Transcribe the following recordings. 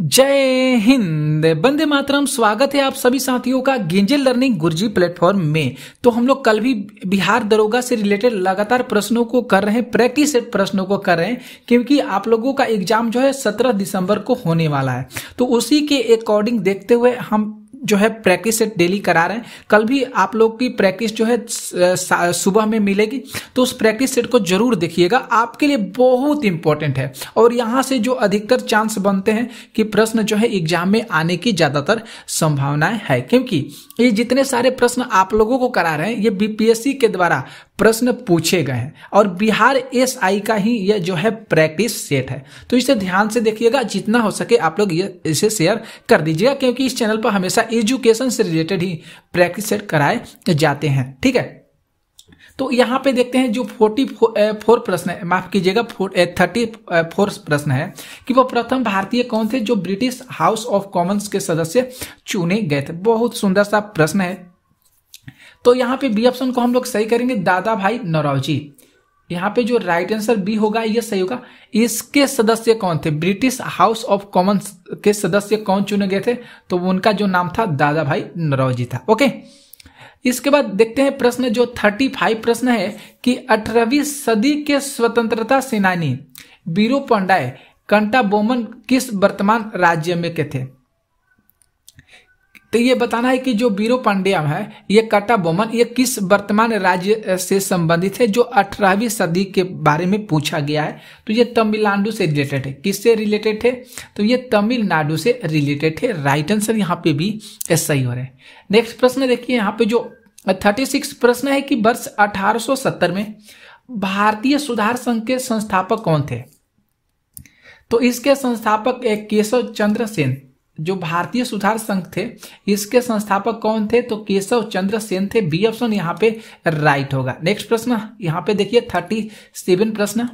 जय हिंद बंदे मातरम स्वागत है आप सभी साथियों का गेंजे लर्निंग गुरुजी प्लेटफॉर्म में तो हम लोग कल भी बिहार दरोगा से रिलेटेड लगातार प्रश्नों को कर रहे हैं प्रैक्टिस सेट प्रश्नों को कर रहे हैं क्योंकि आप लोगों का एग्जाम जो है 17 दिसंबर को होने वाला है तो उसी के अकॉर्डिंग देखते हुए हम जो है प्रैक्टिस डेली करा रहे हैं कल भी आप लोग की प्रैक्टिस जो है सुबह में मिलेगी तो उस प्रैक्टिस सेट को जरूर देखिएगा आपके लिए बहुत इंपॉर्टेंट है और यहाँ से जो अधिकतर चांस बनते हैं कि प्रश्न जो है एग्जाम में आने की ज़्यादातर संभावनाएं है क्योंकि ये जितने सारे प्रश्न आप लोगों को करा रहे हैं ये बीपीएससी के द्वारा प्रश्न पूछे गए हैं और बिहार एस आई का ही यह जो है प्रैक्टिस सेट है तो इसे ध्यान से देखिएगा जितना हो सके आप लोग ये इसे शेयर कर दीजिएगा क्योंकि इस चैनल पर हमेशा एजुकेशन से रिलेटेड ही प्रैक्टिस सेट कराए जाते हैं ठीक है तो यहाँ पे देखते हैं जो फोर्टी फोर प्रश्न है माफ कीजिएगा थर्टी फोर प्रश्न है कि वह प्रथम भारतीय कौन थे जो ब्रिटिश हाउस ऑफ कॉमन्स के सदस्य चुने गए थे बहुत सुंदर सा प्रश्न है तो यहाँ पे बी ऑप्शन को हम लोग सही करेंगे दादा भाई नौरावजी यहाँ पे जो राइट आंसर बी होगा ये सही होगा इसके सदस्य कौन थे ब्रिटिश हाउस ऑफ कॉमन्स के सदस्य कौन चुने गए थे तो उनका जो नाम था दादा भाई नरौजी था ओके इसके बाद देखते हैं प्रश्न जो 35 प्रश्न है कि 18वीं सदी के स्वतंत्रता सेनानी बीरो पंडाय कंटा बोमन किस वर्तमान राज्य में के थे तो ये बताना है कि जो बीरो पांड्या है ये कटा बोमन ये किस वर्तमान राज्य से संबंधित है जो अठारहवीं सदी के बारे में पूछा गया है तो ये तमिलनाडु से रिलेटेड है किससे रिलेटेड है तो ये तमिलनाडु से रिलेटेड है राइट आंसर यहाँ पे भी सही हो रहा है नेक्स्ट प्रश्न देखिए यहाँ पे जो थर्टी प्रश्न है कि वर्ष अठारह में भारतीय सुधार संघ के संस्थापक कौन थे तो इसके संस्थापक केशव चंद्र सेन जो भारतीय सुधार संघ थे इसके संस्थापक कौन थे तो केशव चंद्र सेन थे बी ऑप्शन यहाँ पे राइट होगा नेक्स्ट प्रश्न यहाँ पे देखिए थर्टी सेवन प्रश्न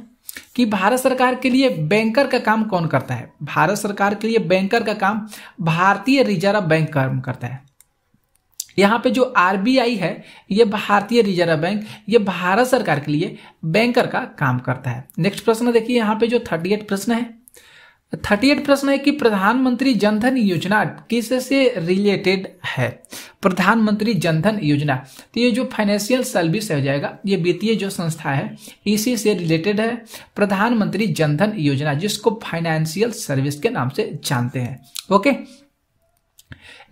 कि भारत सरकार के लिए बैंकर का काम कौन करता है भारत सरकार के लिए बैंकर का काम भारतीय रिजर्व बैंक काम करता है यहाँ पे जो आरबीआई है ये भारतीय रिजर्व बैंक ये भारत सरकार के लिए बैंकर का काम करता है नेक्स्ट प्रश्न देखिए यहाँ पे जो थर्टी एट प्रश्न है थर्टी एट प्रश्न है कि प्रधानमंत्री जनधन योजना किस से रिलेटेड है प्रधानमंत्री जनधन योजना तो ये जो फाइनेंशियल सर्विस हो जाएगा ये वित्तीय जो संस्था है इसी से रिलेटेड है प्रधानमंत्री जनधन योजना जिसको फाइनेंशियल सर्विस के नाम से जानते हैं ओके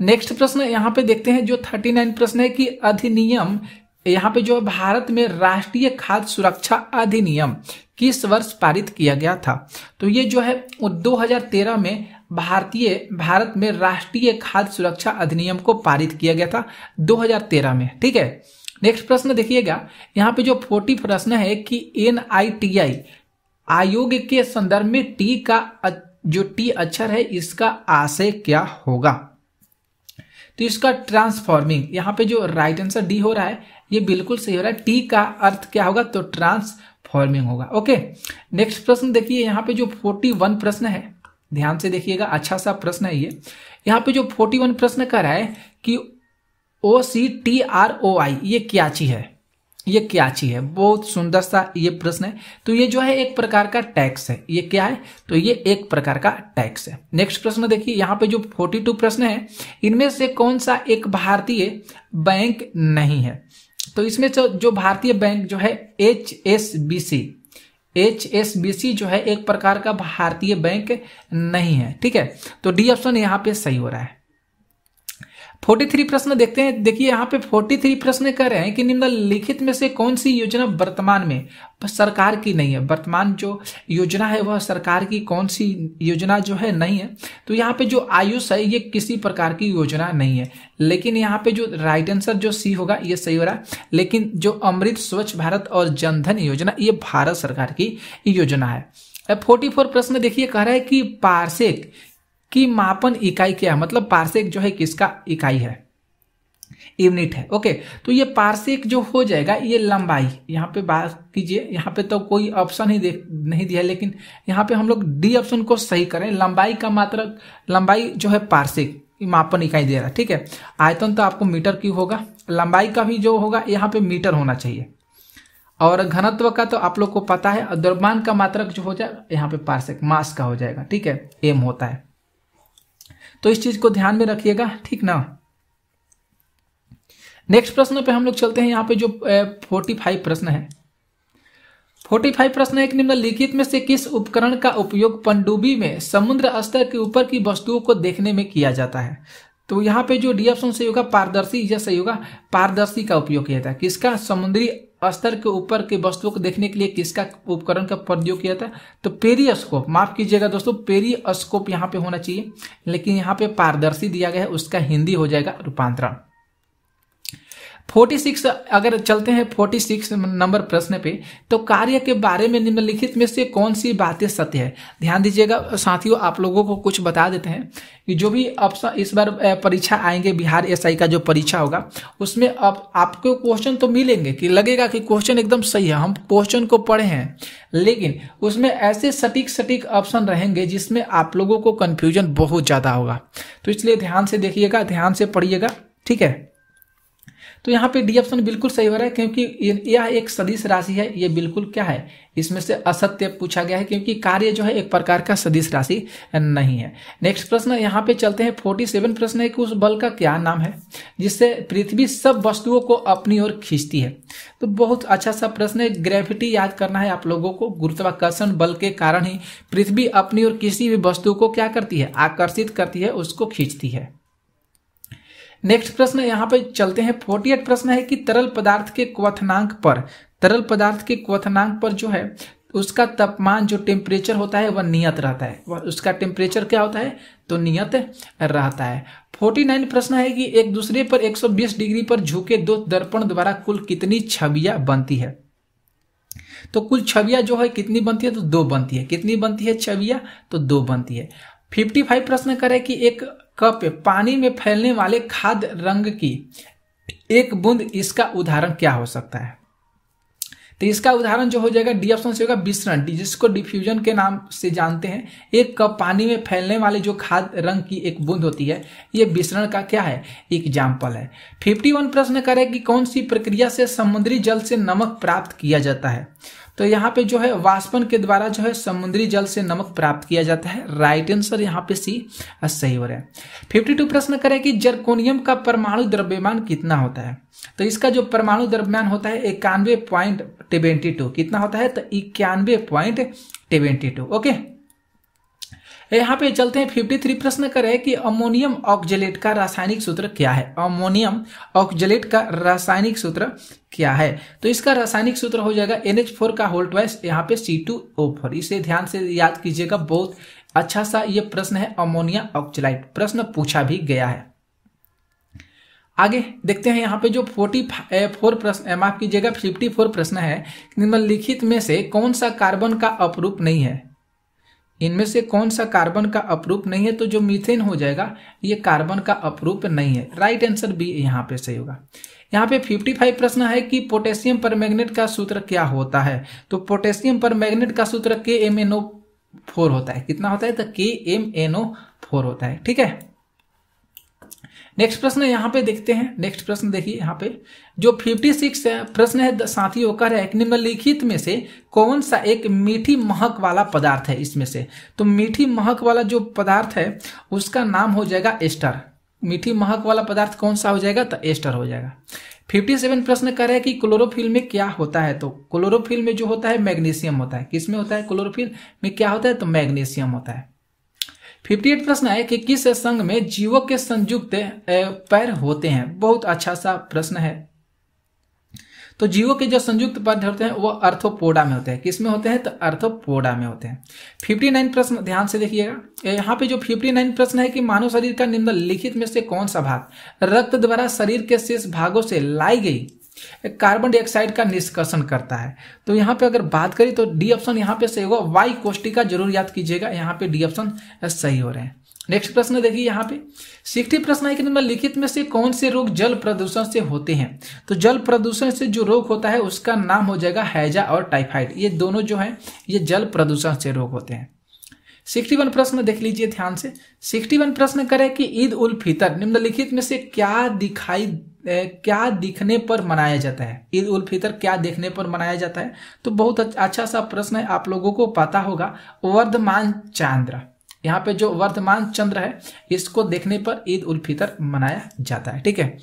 नेक्स्ट प्रश्न यहाँ पे देखते हैं जो थर्टी नाइन प्रश्न है कि अधिनियम यहाँ पे जो भारत में राष्ट्रीय खाद्य सुरक्षा अधिनियम किस वर्ष पारित किया गया था तो ये जो है वो 2013 में भारतीय भारत में राष्ट्रीय खाद्य सुरक्षा अधिनियम को पारित किया गया था 2013 में ठीक है नेक्स्ट प्रश्न देखिएगा यहाँ पे जो फोर्टी प्रश्न है कि एन आयोग के संदर्भ में टी का जो टी अक्षर है इसका आशय क्या होगा तो इसका ट्रांसफॉर्मिंग यहाँ पे जो राइट आंसर डी हो रहा है ये बिल्कुल सही हो रहा है टी का अर्थ क्या होगा तो ट्रांसफॉर्मिंग होगा ओके नेक्स्ट प्रश्न देखिए यहाँ पे जो फोर्टी वन प्रश्न है ध्यान से देखिएगा अच्छा सा प्रश्न है ये यहाँ पे जो फोर्टी वन प्रश्न कर रहा है कि ओ सी टी आर ओ आई ये क्या चीज है ये क्या चीज है बहुत सुंदर सा ये प्रश्न है तो ये जो है एक प्रकार का टैक्स है ये क्या है तो ये एक प्रकार का टैक्स है नेक्स्ट प्रश्न देखिए यहाँ पे जो 42 प्रश्न है इनमें से कौन सा एक भारतीय बैंक नहीं है तो इसमें तो जो भारतीय बैंक जो है H S B C H S B C जो है एक प्रकार का भारतीय बैंक नहीं है ठीक है तो डी ऑप्शन यहाँ पे सही हो रहा है 43 प्रश्न देखते हैं देखिए यहाँ पे 43 प्रश्न कह रहे हैं कि निम्नलिखित में से कौन सी योजना वर्तमान में सरकार की नहीं है वर्तमान जो योजना है वह सरकार की कौन सी योजना जो है नहीं है तो यहाँ पे जो आयुष है ये किसी प्रकार की योजना नहीं है लेकिन यहाँ पे जो राइट आंसर जो सी होगा ये सही हो रहा है लेकिन जो अमृत स्वच्छ भारत और जनधन योजना ये भारत सरकार की योजना है फोर्टी फोर प्रश्न देखिए कह रहा है कि पार्षिक कि मापन इकाई क्या है मतलब पार्सेक जो है किसका इकाई है यूनिट है ओके तो ये पार्सिक जो हो जाएगा ये लंबाई यहाँ पे बात कीजिए यहाँ पे तो कोई ऑप्शन ही देख नहीं दिया लेकिन यहाँ पे हम लोग डी ऑप्शन को सही करें लंबाई का मात्रक लंबाई जो है पार्सेक मापन इकाई दे रहा है ठीक है आयतन तो आपको मीटर की होगा लंबाई का भी जो होगा यहाँ पे मीटर होना चाहिए और घनत्व का तो आप लोग को पता है द्रव्यमान का मात्रक जो हो जाए यहाँ पे पार्सिक मास का हो जाएगा ठीक है एम होता है तो इस चीज को ध्यान में रखिएगा ठीक ना नेक्स्ट प्रश्न पे हम लोग चलते हैं यहाँ पे जो फोर्टी फाइव प्रश्न है फोर्टी फाइव प्रश्न है कि निम्नलिखित में से किस उपकरण का उपयोग पनडुब्बी में समुद्र स्तर के ऊपर की वस्तुओं को देखने में किया जाता है तो यहाँ पे जो डी ऑप्शन सही होगा पारदर्शी या सही होगा पारदर्शी का उपयोग किया जाता है किसका समुद्री स्तर के ऊपर की वस्तुओं को देखने के लिए किसका उपकरण का प्रयोग किया था तो पेरियस्कोप माफ कीजिएगा दोस्तों पेरियस्कोप यहाँ पे होना चाहिए लेकिन यहाँ पे पारदर्शी दिया गया है उसका हिंदी हो जाएगा रूपांतरण 46 अगर चलते हैं 46 नंबर प्रश्न पे तो कार्य के बारे में निम्नलिखित में से कौन सी बातें सत्य है ध्यान दीजिएगा साथियों आप लोगों को कुछ बता देते हैं कि जो भी ऑप्शन इस बार परीक्षा आएंगे बिहार एसआई का जो परीक्षा होगा उसमें आप, आपको क्वेश्चन तो मिलेंगे कि लगेगा कि क्वेश्चन एकदम सही है हम क्वेश्चन को पढ़े हैं लेकिन उसमें ऐसे सटीक सटीक ऑप्शन रहेंगे जिसमें आप लोगों को कन्फ्यूजन बहुत ज़्यादा होगा तो इसलिए ध्यान से देखिएगा ध्यान से पढ़िएगा ठीक है तो यहाँ पे डी ऑप्शन बिल्कुल सही हो रहा है क्योंकि यह एक सदिश राशि है ये बिल्कुल क्या है इसमें से असत्य पूछा गया है क्योंकि कार्य जो है एक प्रकार का सदिश राशि नहीं है नेक्स्ट प्रश्न यहाँ पे चलते हैं फोर्टी सेवन प्रश्न है कि उस बल का क्या नाम है जिससे पृथ्वी सब वस्तुओं को अपनी ओर खींचती है तो बहुत अच्छा सा प्रश्न है ग्रेविटी याद करना है आप लोगों को गुरुत्वाकर्षण बल के कारण ही पृथ्वी अपनी ओर किसी भी वस्तु को क्या करती है आकर्षित करती है उसको खींचती है नेक्स्ट प्रश्न यहाँ पे चलते हैं फोर्टी एट प्रश्न है कि तरल पदार्थ के क्वथनांक पर तरल पदार्थ के क्वथनांक पर जो है उसका तापमान जो टेम्परेचर होता है वह नियत रहता है वह उसका टेम्परेचर क्या होता है तो नियत रहता है फोर्टी नाइन प्रश्न है कि एक दूसरे पर 120 डिग्री पर झुके दो दर्पण द्वारा कुल कितनी छवियां बनती है तो कुल छवियां जो है कितनी बनती है तो दो बनती है कितनी बनती है छवियां तो दो बनती है फिफ्टी फाइव प्रश्न करे कि एक कप पानी में फैलने वाले खाद्य रंग की एक बूंद इसका उदाहरण क्या हो सकता है तो इसका उदाहरण जो हो जाएगा डी ऑप्शन से होगा विसरण जिसको डिफ्यूजन के नाम से जानते हैं एक कप पानी में फैलने वाले जो खाद्य रंग की एक बूंद होती है ये विसरण का क्या है एग्जाम्पल है वन प्रश्न करे कि कौन सी प्रक्रिया से समुद्री जल से नमक प्राप्त किया जाता है तो यहाँ पे जो है वाष्पन के द्वारा जो है समुद्री जल से नमक प्राप्त किया जाता है राइट आंसर यहाँ पे सी सही हो रहा है फिफ्टी टू प्रश्न करें कि जर्कोनियम का परमाणु द्रव्यमान कितना होता है तो इसका जो परमाणु द्रव्यमान होता है इक्यानवे पॉइंट टिवेंटी टू कितना होता है तो इक्यानवे पॉइंट टिवेंटी टू ओके यहाँ पे चलते हैं 53 प्रश्न करे कि अमोनियम ऑक्जलेट का रासायनिक सूत्र क्या है अमोनियम ऑक्जलेट का रासायनिक सूत्र क्या है तो इसका रासायनिक सूत्र हो जाएगा फोर का होल्ट वाइस यहाँ पे फोर इसे ध्यान से याद कीजिएगा बहुत अच्छा सा ये प्रश्न है अमोनिया ऑक्जलाइट प्रश्न पूछा भी गया है आगे देखते हैं यहाँ पे जो फोर्टी फोर प्रश्न माफ कीजिएगा फिफ्टी फोर प्रश्न है निम्नलिखित में से कौन सा कार्बन का अपरूप नहीं है इनमें से कौन सा कार्बन का अपरूप नहीं है तो जो मीथेन हो जाएगा ये कार्बन का अपरूप नहीं है राइट आंसर बी यहाँ पे सही होगा यहाँ पे 55 प्रश्न है कि पोटेशियम पर मैग्नेट का सूत्र क्या होता है तो पोटेशियम पर मैग्नेट का सूत्र के एम एन ओ फोर होता है कितना होता है तो के एम एन ओ फोर होता है ठीक है नेक्स्ट प्रश्न यहाँ पे देखते हैं नेक्स्ट प्रश्न देखिए यहाँ पे जो 56 है प्रश्न है साथियों का है निम्नलिखित में से कौन सा एक मीठी महक वाला पदार्थ है इसमें से तो मीठी महक वाला जो पदार्थ है उसका नाम हो जाएगा एस्टर मीठी महक वाला पदार्थ कौन सा हो जाएगा तो एस्टर हो जाएगा 57 प्रश्न कर रहा है कि क्लोरोफिल में क्या होता है तो क्लोरोफिल में जो होता है मैग्नीशियम होता है किसमें होता है क्लोरोफिल में क्या होता है तो मैग्नीशियम होता है फिफ्टी एट प्रश्न है कि किस संघ में जीवों के संयुक्त पैर होते हैं बहुत अच्छा सा प्रश्न है तो जीवों के जो संयुक्त पद होते हैं वो अर्थोपोडा में होते हैं किसमें होते हैं तो अर्थोपोडा में होते हैं फिफ्टी नाइन प्रश्न ध्यान से देखिएगा यहाँ पे जो फिफ्टी नाइन प्रश्न है कि मानव शरीर का निम्नलिखित में से कौन सा भाग रक्त द्वारा शरीर के शेष भागों से लाई गई कार्बन डाइऑक्साइड का निष्कर्षण करता है तो यहाँ पे अगर बात करें तो डी ऑप्शन यहाँ पे सही होगा वाई कोष्टी का जरूर याद कीजिएगा यहाँ पे डी ऑप्शन सही हो रहे हैं नेक्स्ट प्रश्न देखिए यहाँ पे सिक्सटी प्रश्न है कि नंबर लिखित में से कौन से रोग जल प्रदूषण से होते हैं तो जल प्रदूषण से जो रोग होता है उसका नाम हो जाएगा हैजा और टाइफाइड ये दोनों जो है ये जल प्रदूषण से रोग होते हैं सिक्सटी वन प्रश्न देख लीजिए ध्यान से सिक्सटी वन प्रश्न करें कि ईद उल फितर निम्नलिखित में से क्या दिखाई क्या दिखने पर मनाया जाता है ईद उल फितर क्या देखने पर मनाया जाता है तो बहुत अच्छा सा प्रश्न है आप लोगों को पता होगा वर्धमान चांद्र यहाँ पे जो वर्धमान चंद्र है इसको देखने पर ईद उल फितर मनाया जाता है ठीक है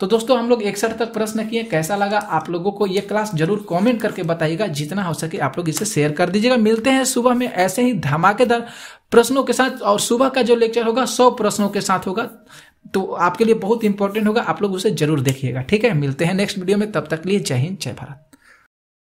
तो दोस्तों हम लोग इकसठ तक प्रश्न किए कैसा लगा आप लोगों को ये क्लास जरूर कमेंट करके बताइएगा जितना हो सके आप लोग इसे शेयर कर दीजिएगा मिलते हैं सुबह में ऐसे ही धमाकेदार प्रश्नों के साथ और सुबह का जो लेक्चर होगा सौ प्रश्नों के साथ होगा तो आपके लिए बहुत इंपॉर्टेंट होगा आप लोग उसे जरूर देखिएगा ठीक है मिलते हैं नेक्स्ट वीडियो में तब तक लिए जय हिंद जय भारत